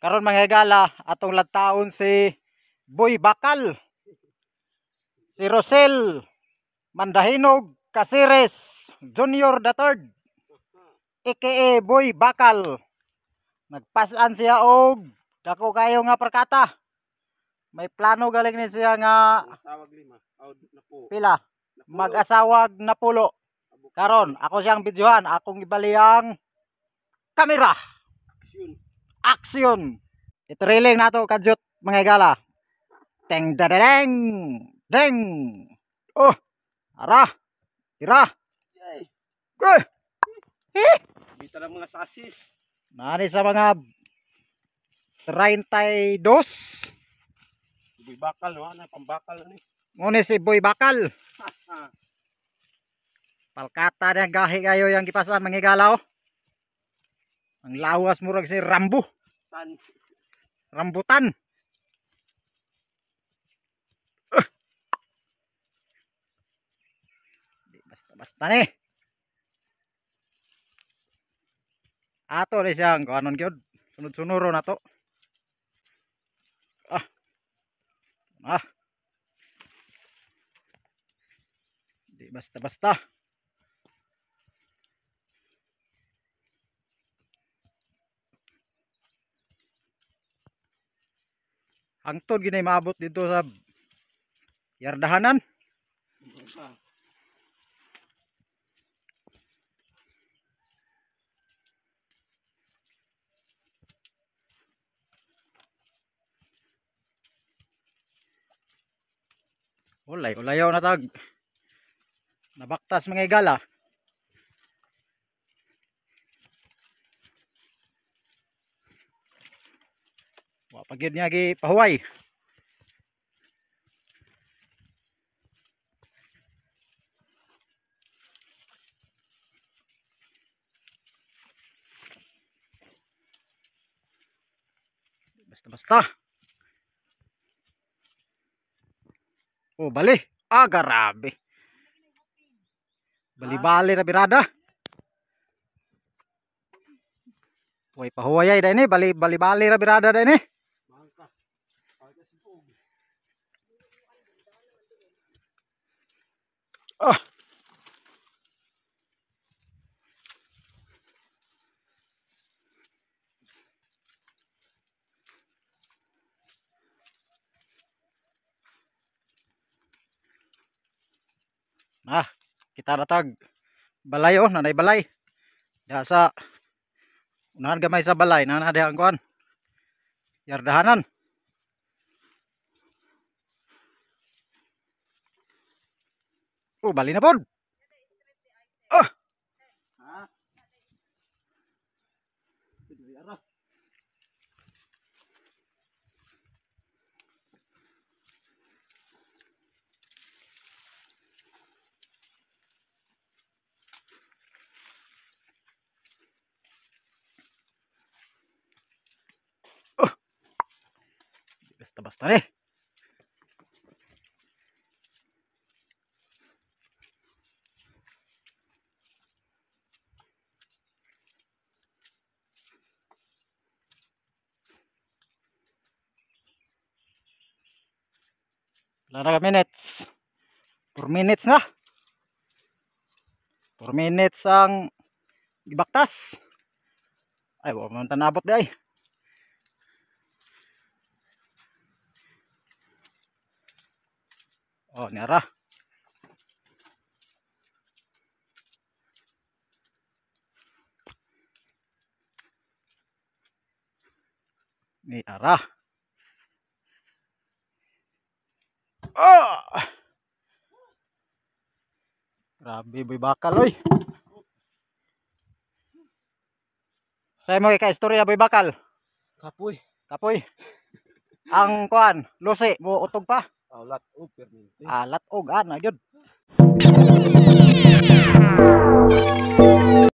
karon manghigala atong lataon si Boy Bakal si Rosel Mandahinog Casires Junior the third aka Boy Bakal nagpasan siya og dako kayo nga perkata may plano galing ni siya nga pila mag-asawag na pulo karon ako siyang videohan akong ibaliyang kamera action itriling nato kadyot mga igala teng dadadeng deng oh arah ira eh kita lang mga sasis nani sa mga 32 Boy bakal no, ano pambakal ni. si Boy bakal. Palkata na gahi kayo yang kipasan mangigalaw. Oh. Ang lawas mo murag si rambu. Tan. Rambutan. basta Basta-basta ni. Ato ni Ang kanon kiyod. Sunod-sunuro na to. Ah. Ah. Di basta-basta. ang tod ginay maabot dito sa yardahanan ulay ulayaw na tag nabaktas mga igala pagyud niya gi pahuway basta-basta. Oh, bali. Ah, grabe. Bali-bali tapi ah. rada. Uy, pahuwayay dahil ini, Bali-bali na rada, dahil ini. Ah. Nah, kita datang balay oh, nanay balay. Diha sa unahan sa balay, nanay ada angkuan, Yardahanan. Oh, bali na po. Oh. Ah! Ha. Oh. Basta-basta nih. Wala na minutes. 4 minutes na. 4 minutes ang gibaktas. Ay, wala man tanabot di ay. Oh, nera. Ni arah. Ah! Grabe, boy bakal, oy. Say mo ka istorya, boy bakal. Kapoy. Kapoy. Ang kuan, lusi mo utog pa. Alat og oh, permanente. Alat og oh, ana gyud.